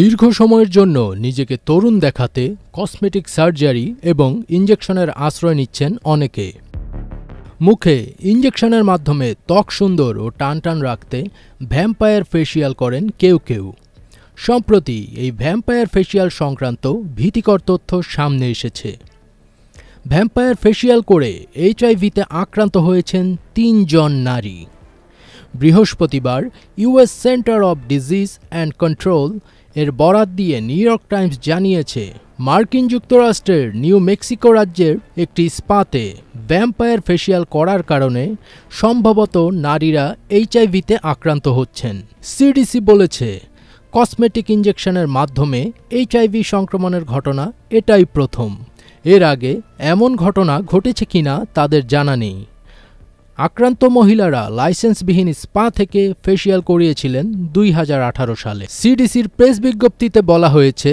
দীর্ঘ সময়ের জন্য নিজেকে তরুণ দেখাতে কসমেটিক সার্জারি এবং ইঞ্জেকশনের আশ্রয় নিচ্ছেন অনেকে মুখে ইঞ্জেকশনের মাধ্যমে ত্বক সুন্দর ও টান টান রাখতে ভ্যাম্পায়ার ফেসিয়াল করেন কেউ কেউ সম্প্রতি এই ভ্যাম্পায়ার ফেসিয়াল সংক্রান্ত ভীতিকর তথ্য সামনে এসেছে ভ্যাম্পায়ার ফেসিয়াল করে এইচআইভিতে আক্রান্ত হয়েছেন তিনজন নারী বৃহস্পতিবার US centre of disease and control এর বরাত দিয়ে নিউ ইয়র্ক টাইমস জানিয়েছে মার্কিন যুক্তরাষ্ট্রের নিউ মেক্সিকো রাজ্যের একটি স্পাতে ভ্যাম্পায়ার ফেসিয়াল করার কারণে সম্ভবত নারীরা এইচআইভিতে আক্রান্ত হচ্ছেন সিডিসি বলেছে কসমেটিক ইঞ্জেকশনের মাধ্যমে এইচআইভি সংক্রমণের ঘটনা এটাই প্রথম এর আগে এমন ঘটনা ঘটেছে কিনা তাদের জানা নেই আক্রান্ত মহিলারা লাইসেন্সবিহীন স্পা থেকে ফেসিয়াল করিয়েছিলেন দুই সালে সিডিসির প্রেস বিজ্ঞপ্তিতে বলা হয়েছে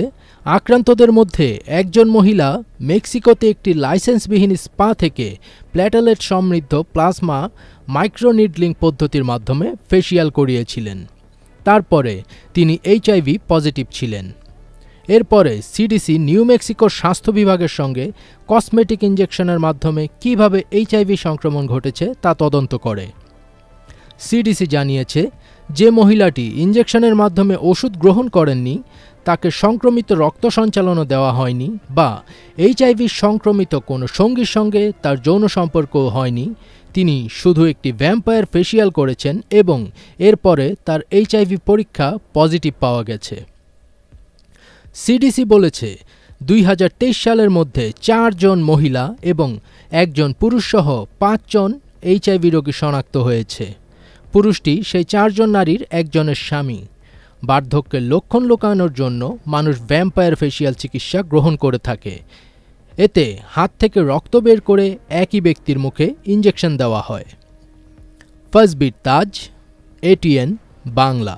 আক্রান্তদের মধ্যে একজন মহিলা মেক্সিকোতে একটি লাইসেন্সবিহীন স্পা থেকে প্ল্যাটালেট সমৃদ্ধ প্লাজমা মাইক্রোনিডলিং পদ্ধতির মাধ্যমে ফেসিয়াল করিয়েছিলেন তারপরে তিনি এইচআইভি পজিটিভ ছিলেন এরপরে সিডিসি নিউ মেক্সিকোর স্বাস্থ্য বিভাগের সঙ্গে কসমেটিক ইঞ্জেকশনের মাধ্যমে কিভাবে এইচআইভি সংক্রমণ ঘটেছে তা তদন্ত করে সিডিসি জানিয়েছে যে মহিলাটি ইঞ্জেকশনের মাধ্যমে ওষুধ গ্রহণ করেননি তাকে সংক্রমিত রক্ত সঞ্চালনও দেওয়া হয়নি বা এইচআইভি সংক্রমিত কোনো সঙ্গীর সঙ্গে তার যৌন সম্পর্কও হয়নি তিনি শুধু একটি ভ্যাম্পায়ার ফেসিয়াল করেছেন এবং এরপরে তার এইচআইভি পরীক্ষা পজিটিভ পাওয়া গেছে সিডিসি বলেছে দুই সালের মধ্যে চারজন মহিলা এবং একজন পুরুষসহ পাঁচজন এইচআইভি রোগী শনাক্ত হয়েছে পুরুষটি সেই চারজন নারীর একজনের স্বামী বার্ধক্যের লক্ষণ লোকানোর জন্য মানুষ ভ্যাম্পায়ার ফেসিয়াল চিকিৎসা গ্রহণ করে থাকে এতে হাত থেকে রক্ত বের করে একই ব্যক্তির মুখে ইঞ্জেকশন দেওয়া হয় ফজবির তাজ এটিএন বাংলা